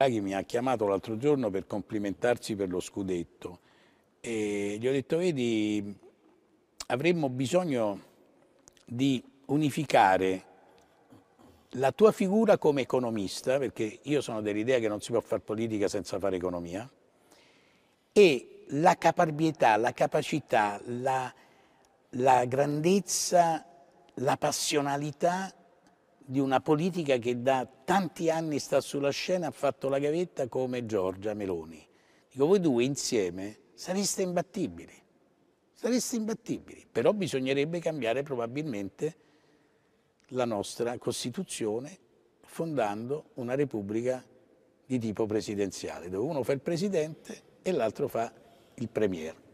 Draghi mi ha chiamato l'altro giorno per complimentarsi per lo scudetto e gli ho detto vedi avremmo bisogno di unificare la tua figura come economista perché io sono dell'idea che non si può fare politica senza fare economia e la caparbietà, la capacità, la, la grandezza, la passionalità di una politica che da tanti anni sta sulla scena, ha fatto la gavetta come Giorgia Meloni. Dico, voi due insieme sareste imbattibili, sareste imbattibili, però bisognerebbe cambiare probabilmente la nostra Costituzione fondando una repubblica di tipo presidenziale, dove uno fa il presidente e l'altro fa il premier.